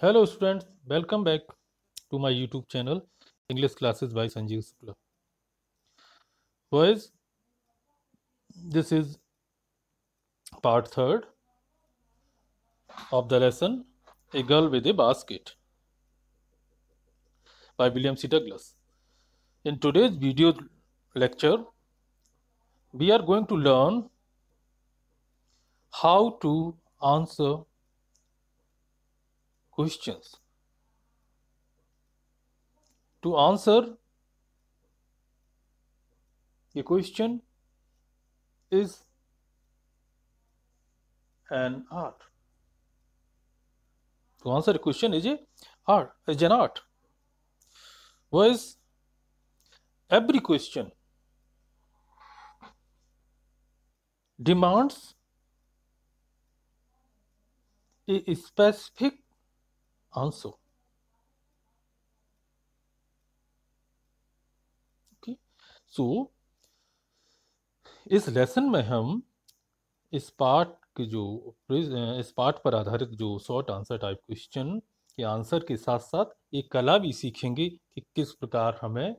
Hello students, welcome back to my YouTube channel English Classes by Sanjeev Sukla. Boys, this is part third of the lesson A Girl with a Basket by William C. Douglas. In today's video lecture, we are going to learn how to answer questions. To answer a question is an art. To answer a question is a art is an art. Was every question demands a specific also okay so इस lesson में हम इस part के जो इस part पर आधारित जो शॉर्ट आंसर टाइप क्वेश्चन के आंसर के साथ साथ एक कला भी सीखेंगे कि किस प्रकार हमें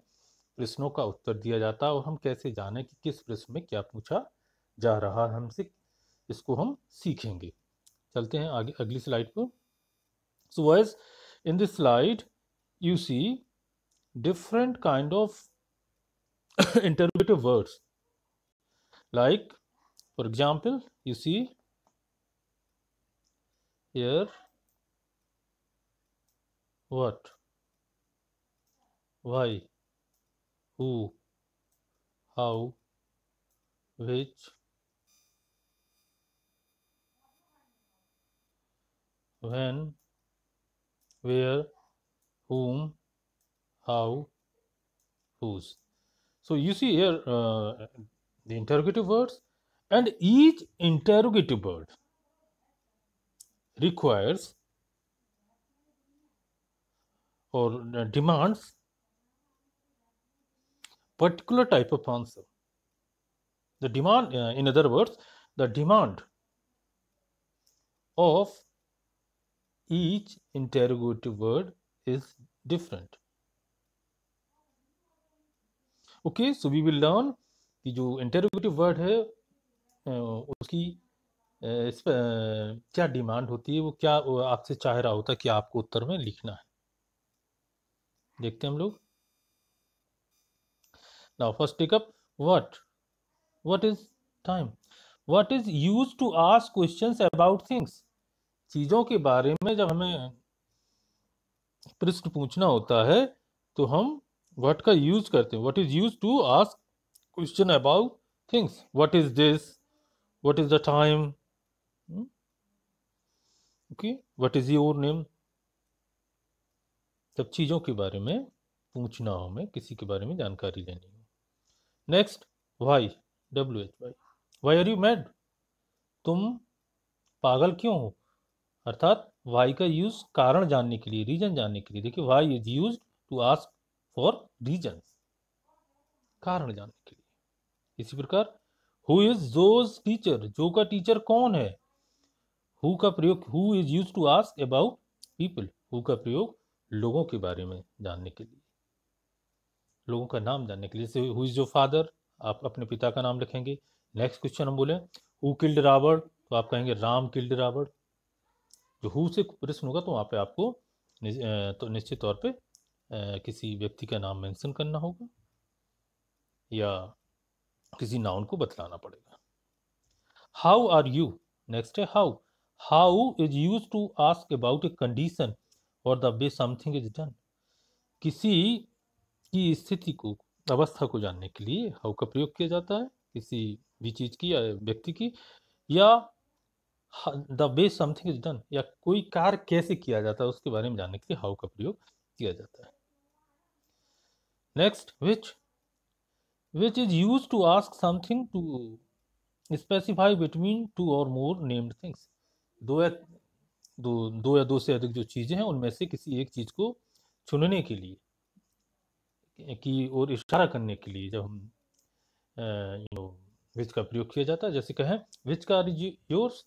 प्रश्नों का उत्तर दिया जाता है और हम कैसे जाने कि किस प्रश्न में क्या पूछा जा रहा है हमसे इसको हम सीखेंगे चलते हैं आगे अगली स्लाइड पर So as in this slide, you see different kind of interrogative words. Like, for example, you see here what, why, who, how, which, when, where, whom, how, whose. So you see here uh, the interrogative words and each interrogative word requires or uh, demands particular type of answer. The demand, uh, in other words, the demand of each interrogative word is different. Okay, so we will learn ki jo interrogative word है uh, इस पर क्या demand होती है वो क्या aap se chah raha hota ki aapko uttar mein likhna hai dekhte hain hum log now first take up what what is time what is used to ask questions about things चीज़ों के बारे में जब हमें प्रश्न पूछना होता है तो हम वट का यूज करते हैं what is use to ask question about things what is this what is the time okay what is your name सब चीज़ों के बारे में पूछना हो हमें किसी के बारे में जानकारी लेनी हो next Y W H Y why are you mad तुम पागल क्यों हो अर्थात वाई का यूज कारण जानने के लिए रीजन जानने के लिए देखिए why is use to ask for reason कारण जानने के लिए इसी प्रकार हु इज जोज टीचर जो का टीचर कौन है हु का प्रयोग who is use to ask about people who का प्रयोग लोगों के बारे में जानने के लिए लोगों का नाम जानने के लिए जैसे हु इज योर फादर आप अपने पिता का नाम लिखेंगे नेक्स्ट क्वेश्चन हम बोले हु किल्ड रावण तो आप कहेंगे राम किल्ड रावण जो हु से प्रश्न होगा तो वहाँ पे आपको तो निश्चित तौर पे किसी व्यक्ति का नाम मेंशन करना होगा या किसी नाउन को बतलाना पड़ेगा हाउ आर यू नेक्स्ट है how how is use to ask about a condition और the way something is done किसी की स्थिति को अवस्था को जानने के लिए हाउ का प्रयोग किया जाता है किसी भी चीज़ की या व्यक्ति की या हाँ, the way something is done या कोई कार्य कैसे किया जाता है उसके बारे में जानने के लिए हाउ का प्रयोग किया जाता है next which which is use to ask something to specify between two और मोर नेम्ड थिंग्स दो या दो दो या दो से अधिक जो चीज़ें हैं उनमें से किसी एक चीज़ को चुनने के लिए कि और इशारा करने के लिए जब हम यू नो विच का प्रयोग किया जाता है जैसे कहें विच कार इज योर्स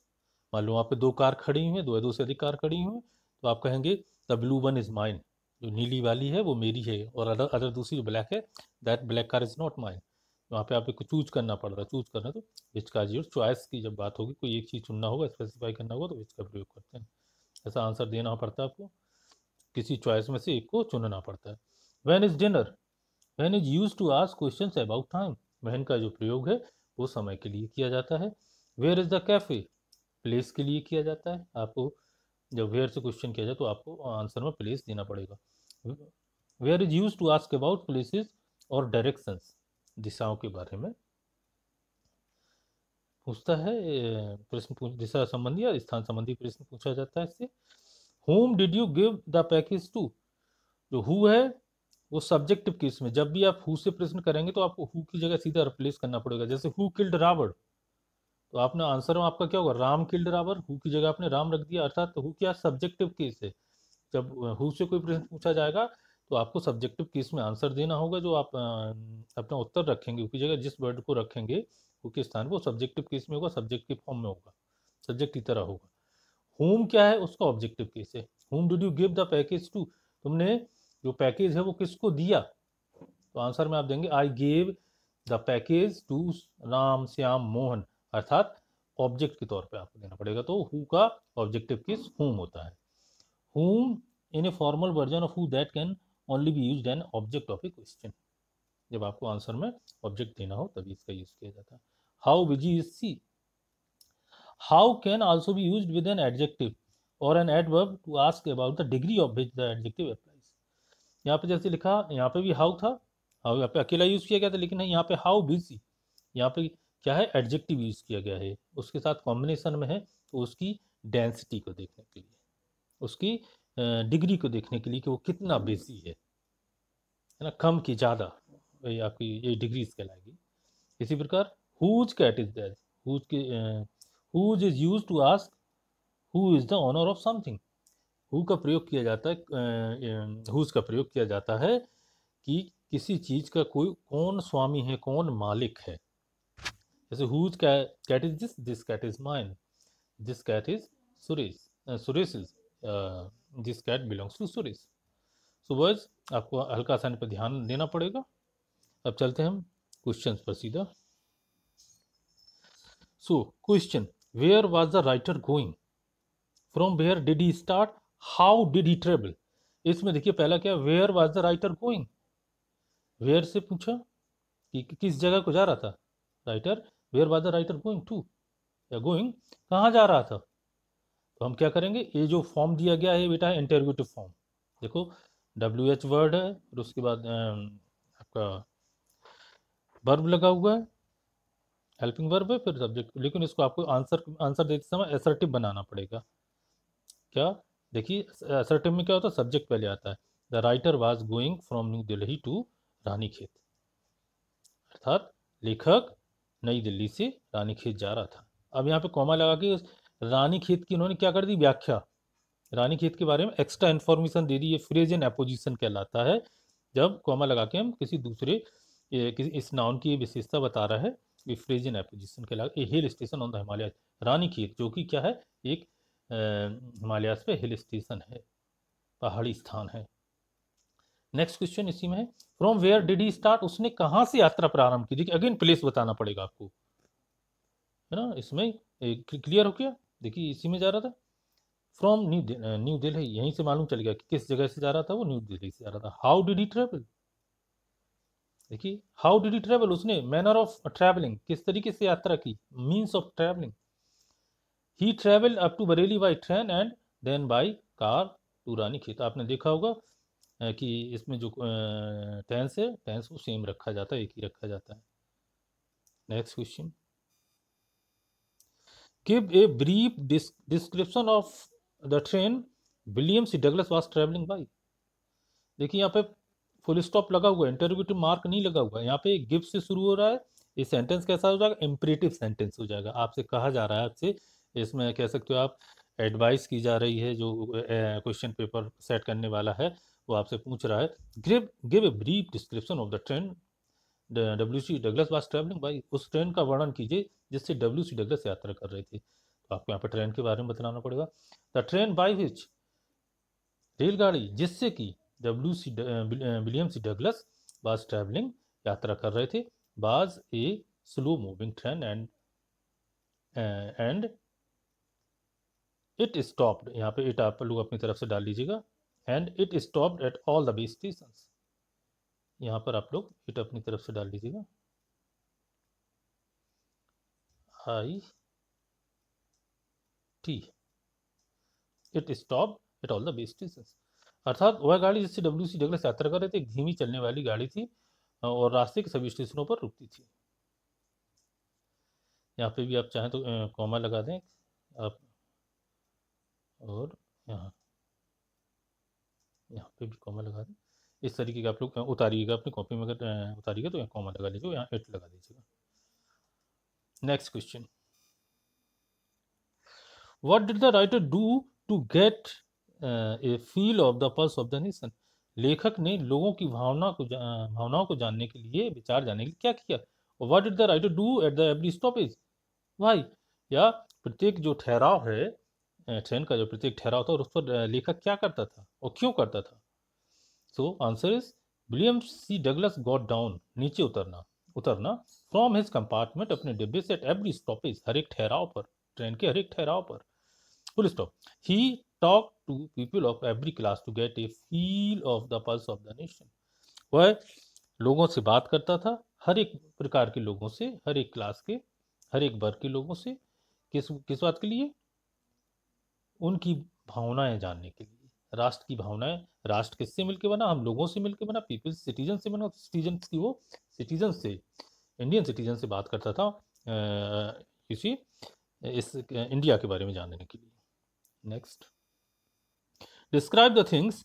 मान लो वहाँ पे दो कार खड़ी हुई हैं दो या दो से अधिक कार खड़ी हुई तो आप कहेंगे the blue one is mine जो नीली वाली है वो मेरी है और अदर अदर दूसरी जो ब्लैक है that black car is not mine तो वहाँ पे आपको चूज करना पड़ रहा है चूज करना तो विच का जी और चॉइस की जब बात होगी कोई एक चीज़ चुनना होगा स्पेसिफाई करना होगा तो विच का प्रयोग करते हैं ऐसा आंसर देना पड़ता है आपको किसी चॉइस में से एक को चुनना पड़ता है when is dinner when is use to ask question about time when का जो प्रयोग है वो समय के लिए किया जाता है where is the cafe place के लिए किया जाता है आपको जब वेयर से क्वेश्चन किया जाए तो आपको आंसर में प्लेस देना पड़ेगा where is use to ask about places और डायरेक्शंस दिशाओं के बारे में पूछता है प्रश्न दिशा संबंधी या स्थान संबंधी प्रश्न पूछा जाता है इससे whom did you give the package to जो हु है वो सब्जेक्टिव केस में जब भी आप हु से प्रश्न करेंगे तो आपको हु की जगह सीधा रिप्लेस करना पड़ेगा जैसे हु किल्ड रावण तो आपने आंसर में आपका क्या होगा राम किल्ड रावर हु की जगह आपने राम रख दिया अर्थात हु क्या सब्जेक्टिव केस है जब हु से कोई प्रश्न पूछा जाएगा तो आपको सब्जेक्टिव केस में आंसर देना होगा जो आप अपना उत्तर रखेंगे उसकी जगह जिस वर्ड को रखेंगे उसके स्थान पर सब्जेक्टिव केस में होगा सब्जेक्ट के फॉर्म में होगा सब्जेक्ट की तरह होगा होम क्या है उसका ऑब्जेक्टिव केस है whom did you give the package to तुमने जो पैकेज है वो किसको दिया तो आंसर में आप देंगे I gave the package to Ram Shyam Mohan अर्थात ऑब्जेक्ट के तौर पे आपको देना पड़ेगा तो हु का ऑब्जेक्टिव किस हुम होता है whom in a formal version of who that can only be use an object of a question जब आपको आंसर में ऑब्जेक्ट देना हो तभी इसका यूज किया जाता है how busy is she how can also be use with an adjective और an adverb to ask about the degree of which the adjective applies यहाँ पे जैसे लिखा यहाँ पे भी हाउ था हाउ यहाँ पे अकेला यूज़ किया गया था लेकिन यहाँ पे हाउ बिजी यहाँ पे क्या है एडजेक्टिव यूज़ किया गया है उसके साथ कॉम्बिनेशन में है तो उसकी डेंसिटी को देखने के लिए उसकी डिग्री को देखने के लिए कि वो कितना बेसी है है ना कम की ज़्यादा आपकी ये डिग्रीज कहलाएगी इसी प्रकार whose cat is that whose के whose is use to ask who is the owner of something who का प्रयोग किया जाता है हुज का प्रयोग किया जाता है कि किसी चीज़ का कोई कौन स्वामी है कौन मालिक है जैसे whose cat is this this cat is mine this cat is Suresh Suresh this cat belongs to Suresh so वर्ज आपको हल्का आसानी पर ध्यान देना पड़ेगा अब चलते हैं हम क्वेश्चन पर सीधा so question where was the writer going from where did he start how did he travel इसमें देखिए पहला क्या where was the writer going where से पूछा कि किस जगह को जा रहा था writer where was the writer going to या गोइंग कहाँ जा रहा था तो हम क्या करेंगे ये जो फॉर्म दिया गया है बेटा इंटरव्यूटिव फॉर्म देखो डब्ल्यू एच वर्ड है और उसके बाद आपका वर्ब लगा हुआ है हेल्पिंग वर्ब है फिर सब्जेक्ट लेकिन इसको आपको आंसर आंसर देते समय एसर्टिव बनाना पड़ेगा क्या देखिए एसर्टिव में क्या होता है सब्जेक्ट पहले आता है the writer was going from New Delhi to Ranikhet अर्थात लेखक नई दिल्ली से रानीखेत जा रहा था अब यहाँ पे कॉमा लगा के रानीखेत की इन्होंने क्या कर दी व्याख्या रानीखेत के बारे में एक्स्ट्रा इन्फॉर्मेशन दे दी ये फ्रेज एंड अपोजिशन कहलाता है जब कॉमा लगा के हम किसी दूसरे किसी इस नाउन की विशेषता बता रहा है ये फ्रेज एंड अपोजिशन कहला a hill station on the Himalaya खेत जो कि क्या है एक हिमालयास पे हिल स्टेशन है पहाड़ी स्थान है नेक्स्ट क्वेश्चन इसी में है from where did he start उसने कहाँ से यात्रा प्रारंभ की देखिए अगेन प्लेस बताना पड़ेगा आपको है ना इसमें क्लियर हो गया देखिए इसी में जा रहा था फ्रॉम न्यू न्यू दिल्ली यहीं से मालूम चल गया कि किस जगह से जा रहा था वो न्यू दिल्ली से जा रहा था हाउ डिड ही ट्रेवल देखिए हाउ डिड ही ट्रेवल उसने मैनर ऑफ ट्रेवलिंग किस तरीके से यात्रा की means of travelling he travel up to Bareilly by train and then by car to Ranikhet आपने देखा होगा कि इसमें जो टेंस है टेंस को सेम रखा जाता है एक ही रखा जाता है next question give a brief description of the train William C Douglas was travelling by देखिए यहाँ पे फुल स्टॉप लगा हुआ है इंटरव्यूटिव मार्क नहीं लगा हुआ है यहाँ पे गिव से शुरू हो रहा है ये सेंटेंस कैसा हो जाएगा इम्परेटिव सेंटेंस हो जाएगा आपसे कहा जा रहा है आपसे इसमें कह सकते हो आप एडवाइस की जा रही है जो क्वेश्चन पेपर सेट करने वाला है वो आपसे पूछ रहा है give give a brief description of the train W C Douglas was travelling by उस ट्रेन का वर्णन कीजिए जिससे डब्ल्यू सी डगलस यात्रा कर रहे थे तो आपको यहाँ पर ट्रेन के बारे में बताना पड़ेगा द ट्रेन बाई विच रेलगाड़ी जिससे कि W C William C Douglas was travelling यात्रा कर रहे थे was a slow moving train and and it stopped यहाँ पे इट आप लोग अपनी तरफ से डाल लीजिएगा and it stop at all the B station यहाँ पर आप लोग इट अपनी तरफ से डाल दीजिएगा I T it stop at all the B station अर्थात वह गाड़ी जिससे डब्ल्यू सी से यात्रा कर रहे थे एक धीमी चलने वाली गाड़ी थी और रास्ते के सभी स्टेशनों पर रुकती थी यहाँ पे भी आप चाहें तो कॉमा लगा दें आप और यहाँ फिर कॉमा लगा दें इस तरीके का आप लोग उतारिएगा अपनी कॉपी में अगर उतारिएगा तो यहाँ कॉमा लगा लीजिए यहाँ एट लगा दीजिएगा next question what did the writer do to get a feel of the pulse of the nation लेखक ने लोगों की भावना को जा, भावनाओं को जानने के लिए विचार जानने के लिए क्या किया what did the writer do at the every stoppage भाई या प्रत्येक जो ठहराव है ट्रेन का जो प्रत्येक ठहराव था और उस पर लेखक क्या करता था और क्यों करता था so answer is William C Douglas got down नीचे उतरना उतरना फ्रॉम हिज कंपार्टमेंट अपने डिब्बे से एट एवरी स्टॉपेज हर एक ठहराव पर ट्रेन के हर एक ठहराव पर full stop he talk to people of every class to get a feel of the pulse of the nation वह लोगों से बात करता था हर एक प्रकार के लोगों से हर एक क्लास के हर एक वर्ग के लोगों से किस किस बात के लिए उनकी भावनाएं जानने के लिए राष्ट्र की भावनाएं राष्ट्र किससे मिलकर बना हम लोगों से मिलकर बना पीपल सिटीजन से बना सिटीजन की वो सिटीजन से इंडियन सिटीजन से बात करता था किसी इस इंडिया के बारे में जानने के लिए next describe the things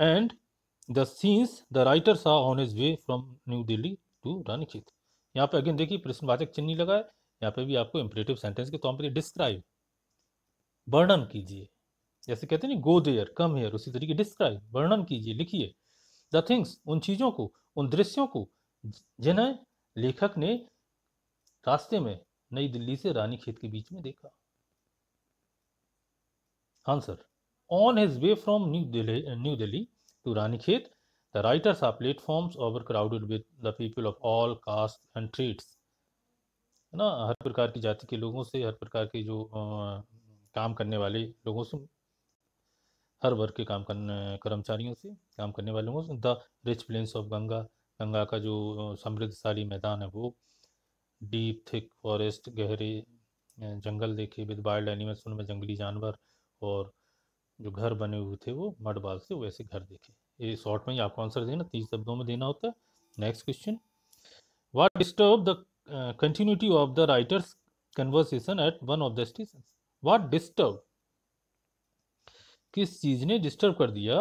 and the scenes the writer saw on his way from New Delhi to Rani क्षेत्र यहाँ पे अगेन देखिए प्रश्नवाचक चिन्ह लगा है यहाँ पे भी आपको इंपरेटिव सेंटेंस के तौर पर डिस्क्राइब वर्णन कीजिए जैसे कहते हैं गो देयर कम हेयर उसी तरीके डिस्क्राइब वर्णन कीजिए लिखिए द थिंग्स उन चीज़ों को उन दृश्यों को जिन्हें लेखक ने रास्ते में नई दिल्ली से रानी खेत के बीच में देखा answer on his way from New Delhi New Delhi to Ranikhet writers are platforms over crowded with the people of all caste and trades है ना हर प्रकार की जाति के लोगों से हर प्रकार के जो आ, काम करने वाले लोगों से हर वर्ग के काम करने कर्मचारियों से काम करने वालों को the rich plains of Ganga Ganga का जो समृद्धशाली मैदान है वो डीप थिक फॉरेस्ट गहरे जंगल देखे विद वाइल्ड एनिमल्स उनमें जंगली जानवर और जो घर बने हुए थे वो मड बाल से वैसे घर देखे ये शॉर्ट में ही आपको आंसर देना तीस शब्दों में देना होता है next question what disturb the continuity of the writer's conversation at one of the station what disturb किस चीज़ ने डिस्टर्ब कर दिया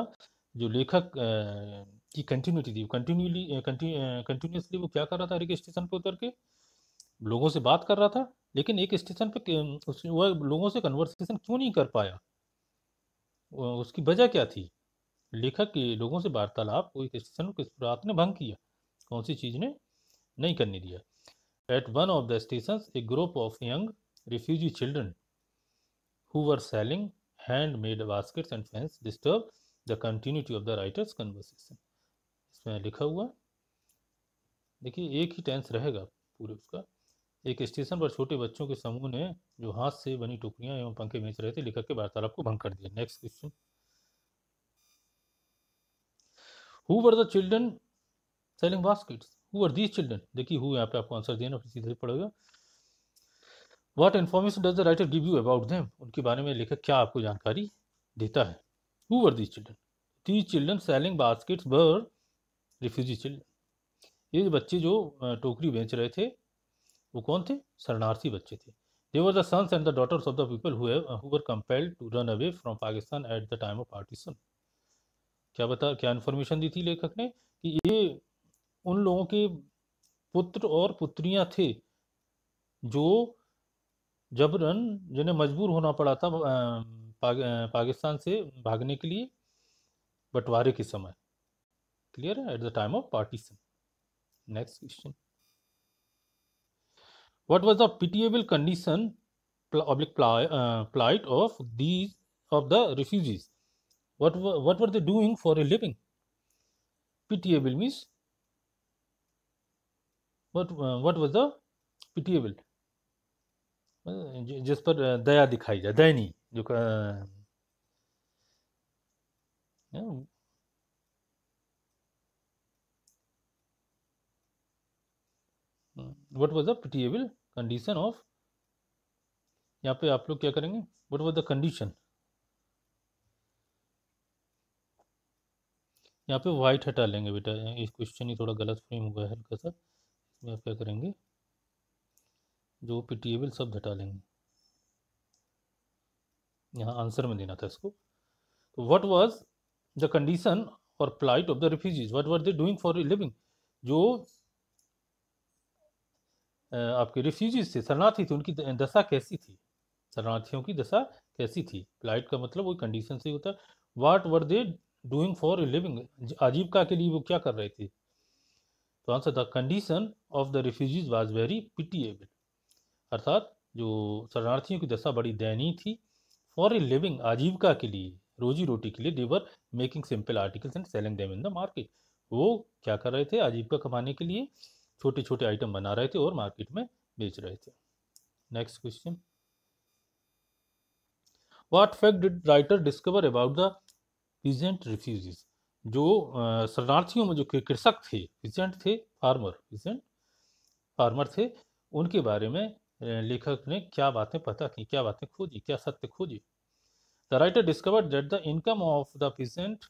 जो लेखक की कंटिन्यूटी थी कंटिन्यूली कंटिन्यूसली वो क्या कर रहा था एक स्टेशन पर उतर के लोगों से बात कर रहा था लेकिन एक स्टेशन पे वह लोगों से कन्वर्सेशन क्यों नहीं कर पाया उसकी वजह क्या थी लेखक के लोगों से वार्तालाप को स्टेशन किस रात ने भंग किया कौन सी चीज़ ने नहीं करने दिया at one of the station a group of young refugee children who were selling handmade baskets and fans disturb the continuity of the writer's conversation इसमें लिखा हुआ देखिए एक ही टेंस रहेगा पूरे उसका एक स्टेशन पर छोटे बच्चों के समूह ने जो हाथ से बनी टोकरियां एवं पंखे बेच रहे थे लेखक के वार्तालाप को भंग कर दिया next question who were the children selling baskets who are these children देखिए हु यहाँ पे आपको आंसर देना फिर सीधे पड़ेगा what information does the writer give you about them उनके बारे में लेखक क्या आपको जानकारी देता है who were these children these children selling basket were refugee children ये बच्चे जो टोकरी बेच रहे थे वो कौन थे शरणार्थी बच्चे थे they were the sons and the daughters of the people who compelled to run away from Pakistan at the time of partition क्या बता क्या इन्फॉर्मेशन दी थी लेखक ने कि ये उन लोगों के पुत्र और पुत्रियां थे जो जबरन जिन्हें मजबूर होना पड़ा था पाकिस्तान से भागने के लिए बंटवारे के समय क्लियर है at the time of partition next question what was the pitiable condition public plight of these of the refugees what were the doing for a living pitiable means what was the pitiable जिस पर दया दिखाई जाए दयनी जो what was the pitiable condition of यहाँ पे आप लोग क्या करेंगे वट वॉज द कंडीशन यहाँ पे वाइट हटा लेंगे बेटा इस क्वेश्चन ही थोड़ा गलत फ्रेम हुआ है हल्का सा इसमें आप क्या करेंगे जो पिटिएबल सब हटा लेंगे यहाँ आंसर में देना था इसको तो वट वॉज द कंडीशन और plight of the refugees what were they doing for living जो आपके रिफ्यूजीज थे शरणार्थी थे उनकी दशा कैसी थी शरणार्थियों की दशा कैसी थी प्लाइट का मतलब वो कंडीशन से होता है what were they doing for living आजीविका के लिए वो क्या कर रहे थे तो answer the condition of the refugees was very pitiable अर्थात जो शरणार्थियों की दशा बड़ी दयनीय थी फॉर ए लिविंग आजीविका के लिए रोजी रोटी के लिए they were making simple articles and selling them in the market वो क्या कर रहे थे आजीविका कमाने के लिए छोटे छोटे आइटम बना रहे थे और मार्केट में बेच रहे थे next question what fact did writer discover about the peasant refugees जो शरणार्थियों में जो कृषक थे पीजेंट थे फार्मर पीजेंट फार्मर थे उनके बारे में लेखक ने क्या बातें पता की क्या बातें खोजी क्या सत्य खोजी the writer discover that the income of the peasant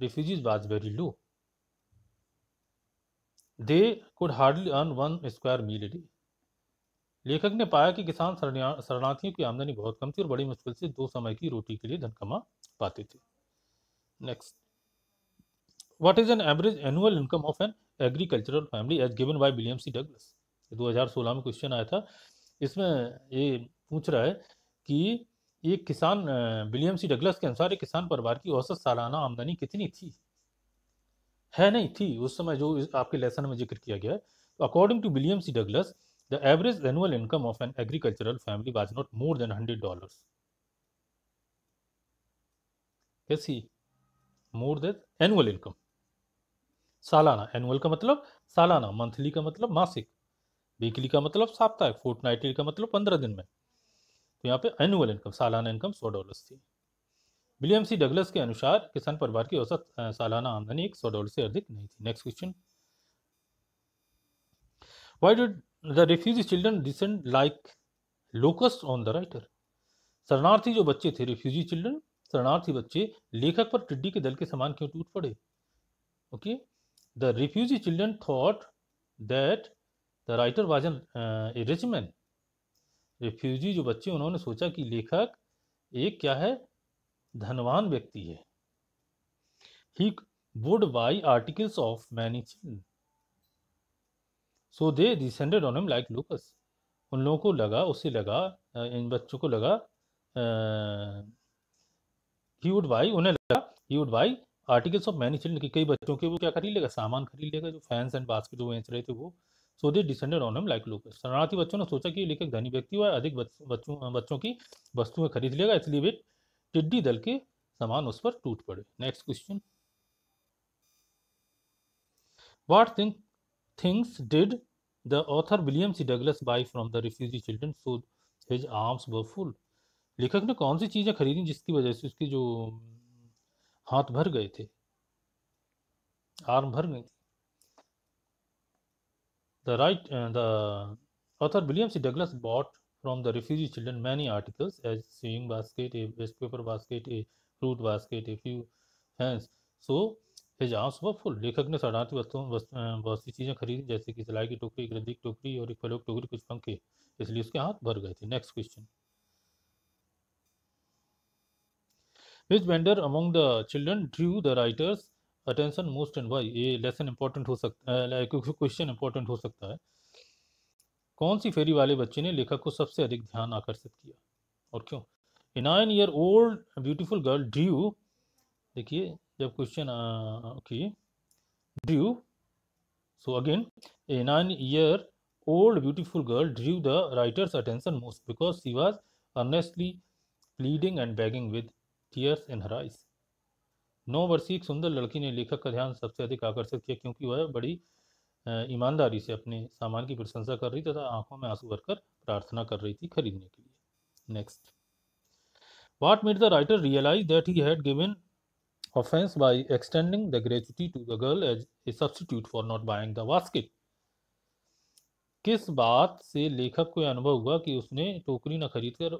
refugees was very low they could hardly earn one square meal a लेखक ने पाया कि किसान शरणार्थियों की आमदनी बहुत कम थी और बड़ी मुश्किल से दो समय की रोटी के लिए धन कमा पाते थे next what is an average annual income of an agricultural family as given by William C Douglas दो हजार सोलह में क्वेश्चन आया था इसमें ये पूछ रहा है कि एक किसान विलियम सी डगलस के अनुसार एक किसान परिवार की औसत सालाना आमदनी कितनी थी है नहीं थी उस समय जो आपके लेसन में जिक्र किया गया है तो according to William C Douglas the average annual income of an agricultural family was not more than hundred dollar कैसी मोर देन एनुअल इनकम सालाना एनुअल का मतलब सालाना मंथली का मतलब मासिक वीकली का मतलब साप्ताहिक फोर्ट नाइटली का मतलब पंद्रह दिन में तो यहाँ पे एनुअल इनकम सालाना इनकम सौ डॉलर थी विलियम सी डगलस के अनुसार किसान परिवार की औसत सालाना आमदनी एक सौ डॉलर से अधिक नहीं थी next question why did the refugee children descend like locusts on the writer शरणार्थी जो बच्चे थे रिफ्यूजी चिल्ड्रन शरणार्थी बच्चे लेखक पर टिड्डी के दल के समान क्यों टूट पड़े okay the refugee children thought that writer was a rich man refugee जो बच्चे उन्होंने सोचा कि लेखक एक क्या है धनवान व्यक्ति है he would buy articles of many children so they descended on them like locusts उन लोगों को लगा उसे लगा इन बच्चों को लगा ही वुड बाई उन्हें लगा he would buy articles of many children कि कई बच्चों के वो क्या खरीद लेगा सामान खरीद लेगा जो फैंस एंड बास्केट जो बेच रहे थे वो so they descended on them like locusts शरणार्थी बच्चों ने सोचा कि लेखक धनी व्यक्ति हुआ अधिक बच्चों बच्चों की वस्तुएं खरीद लेगा इसलिए वे टिड्डी दल के समान उस पर टूट पड़े next question what think things did the author William C Douglas buy from the refugee children so his arms were full लेखक ने कौन सी चीज़ें खरीदी जिसकी वजह से उसके जो हाथ भर गए थे आर्म भर गए The, right, uh, the author William C. Douglas bought from the refugee children many articles as sewing basket, a waste paper basket, a fruit basket, a few fans. So his arms were full. लेखक ने शरणार्थी वस्तुओं बहुत सी चीज़ें खरीदी जैसे कि सिलाई की टोकरी एक रद्दी की टोकरी और एक फलों की टोकरी कुछ पंखे इसलिए उसके हाथ भर गए थे next question Which vendor among the children drew the writer's attention most and why ये लेसन इंपॉर्टेंट हो सकता है क्वेश्चन इंपॉर्टेंट हो सकता है कौन सी फेरी वाले बच्चे ने लेखक को सबसे अधिक ध्यान आकर्षित किया और क्यों a nine year old beautiful girl drew देखिए जब क्वेश्चन की drew so again a nine year old beautiful girl drew the writer's attention most because she was earnestly pleading and begging with tears in her eyes नौ वर्षीय एक सुंदर लड़की ने लेखक का ध्यान सबसे अधिक आकर्षित किया क्योंकि वह बड़ी ईमानदारी से अपने सामान की प्रशंसा कर रही तथा आंखों में आंसू भरकर प्रार्थना कर रही थी खरीदने के लिए next what made the writer realise that he had given offence by extending the gratuity to the girl as a substitute for not buying the basket. किस बात से लेखक को यह अनुभव हुआ कि उसने टोकरी न खरीदकर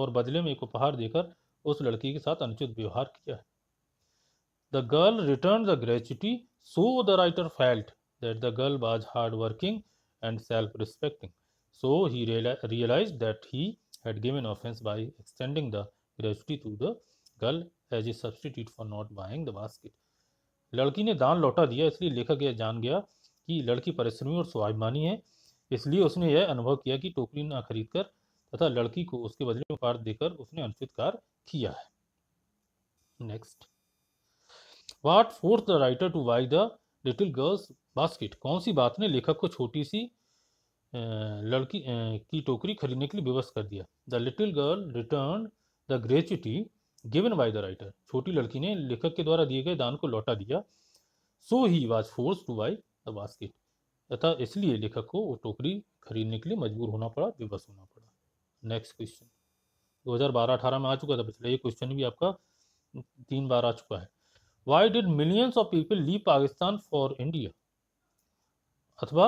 और बदले में एक उपहार देकर उस लड़की के साथ अनुचित व्यवहार किया है The girl returned the gratuity, so the writer felt that the girl was hard working and self respecting. So he reali- realized that he had given offense by extending the gratuity to the girl as a substitute for not buying the basket लड़की ने दान लौटा दिया इसलिए लेखक यह जान गया कि लड़की परिश्रमी और स्वाभिमानी है इसलिए उसने यह अनुभव किया कि टोकरी ना खरीद कर तथा लड़की को उसके बदले में उपहार देकर उसने अनुचित कार्य किया है next what force the writer to buy the little girl's basket कौन सी बात ने लेखक को छोटी सी लड़की की टोकरी खरीदने के लिए विवश कर दिया the little girl return the gratuity given by the writer छोटी लड़की ने लेखक के द्वारा दिए गए दान को लौटा दिया so he was force to buy the basket तथा इसलिए लेखक को वो टोकरी खरीदने के लिए मजबूर होना पड़ा विवश होना पड़ा नेक्स्ट क्वेश्चन दो हजार बारह अठारह में आ चुका था पिछले ये क्वेश्चन भी आपका तीन बार आ चुका है why did millions of people leave pakistan for india अथवा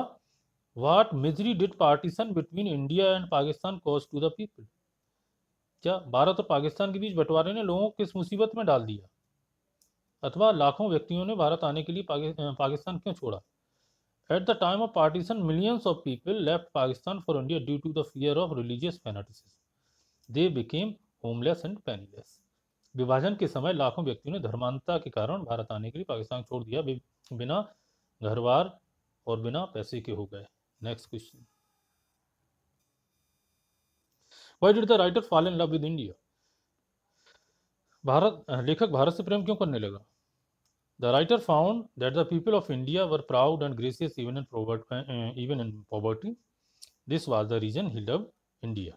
what misery did partition between india and pakistan cause to the people क्या भारत और पाकिस्तान के बीच बंटवारे ने लोगों को किस मुसीबत में डाल दिया अथवा लाखों व्यक्तियों ने भारत आने के लिए पाकिस्तान क्यों छोड़ा at the time of partition millions of people left Pakistan for India due to the fear of religious fanatics they became homeless and penniless विभाजन के समय लाखों व्यक्तियों ने धर्मांतरता के कारण भारत आने के लिए पाकिस्तान छोड़ दिया बिना घरवार और बिना पैसे के हो गए next question why did the writer fall in love with India Bharat लेखक भारत से प्रेम क्यों करने लगा the writer found that the people of India were proud and gracious even in even in poverty this was the reason he love India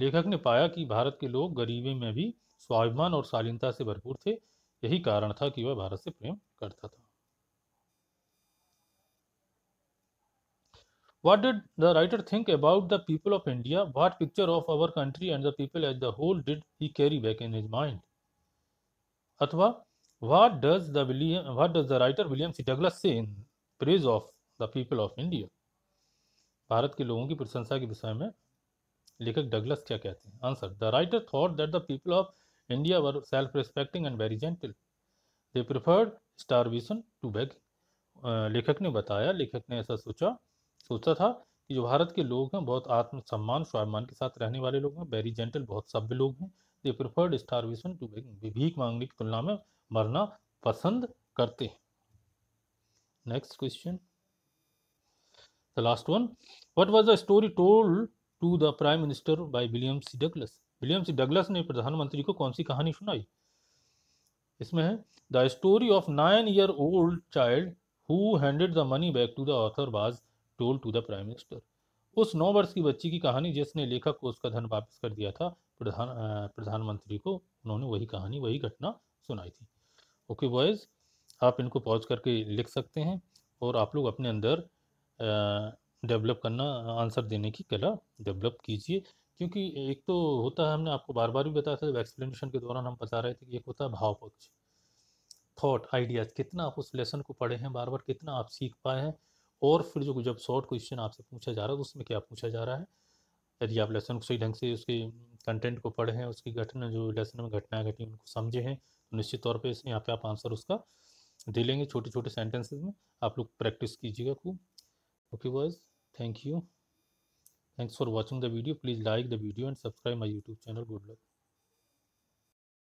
लेखक ने पाया कि भारत के लोग गरीबी में भी स्वाभिमान और शालीनता से भरपूर थे यही कारण था कि वह भारत से प्रेम करता था what did the writer think about the people of India what picture of our country and the people as the whole did he carry back in his mind अथवा what does the William does the writer William C Douglas say in praise of the people of India Bharat के लोगों की प्रशंसा के विषय में लेखक Douglas क्या कहते हैं answer the writer thought that the people of India were self-respecting and very gentle. They preferred starvation to begging. Uh, लेखक ने बताया लेखक ने ऐसा सोचा सोचा था कि जो भारत के लोग हैं बहुत आत्मसम्मान स्वाभिमान के साथ रहने वाले लोग हैं वेरी जेंटल बहुत सभ्य लोग हैं they preferred starvation to begging भीख मांगने की तुलना में मरना पसंद करते हैं next question the last one what was the story told to the prime minister by William C Douglas William C Douglas ने प्रधानमंत्री को कौन सी कहानी सुनाई इसमें है the story of nine year old child who handed the money back to the author was told to the prime minister उस नौ वर्ष की बच्ची की कहानी जिसने लेखक को उसका धन वापस कर दिया था प्रधान प्रधानमंत्री को उन्होंने वही कहानी वही घटना सुनाई थी ओके बॉयज़ आप इनको पॉज करके लिख सकते हैं और आप लोग अपने अंदर डेवलप करना आंसर देने की कला डेवलप कीजिए क्योंकि एक तो होता है हमने आपको बार बार भी बताया था जब एक्सप्लेनेशन के दौरान हम बता रहे थे कि एक होता है भाव पक्ष थॉट आइडियाज़ कितना आप उस लेसन को पढ़े हैं बार बार कितना आप सीख पाए हैं और फिर जो जब शॉर्ट क्वेश्चन आपसे पूछा जा रहा है तो उसमें क्या पूछा जा रहा है यदि आप लेसन को सही ढंग से उसके कंटेंट को पढ़े हैं उसकी घटना जो लेसन में घटनाएं घटी उनको समझे हैं तो निश्चित तौर पर इसे यहाँ पे आप आंसर उसका दे लेंगे छोटे छोटे सेंटेंसेज में आप लोग प्रैक्टिस कीजिएगा खूब okay boys thank you Thanks for watching the video. Please like the video and subscribe my YouTube channel. Good luck.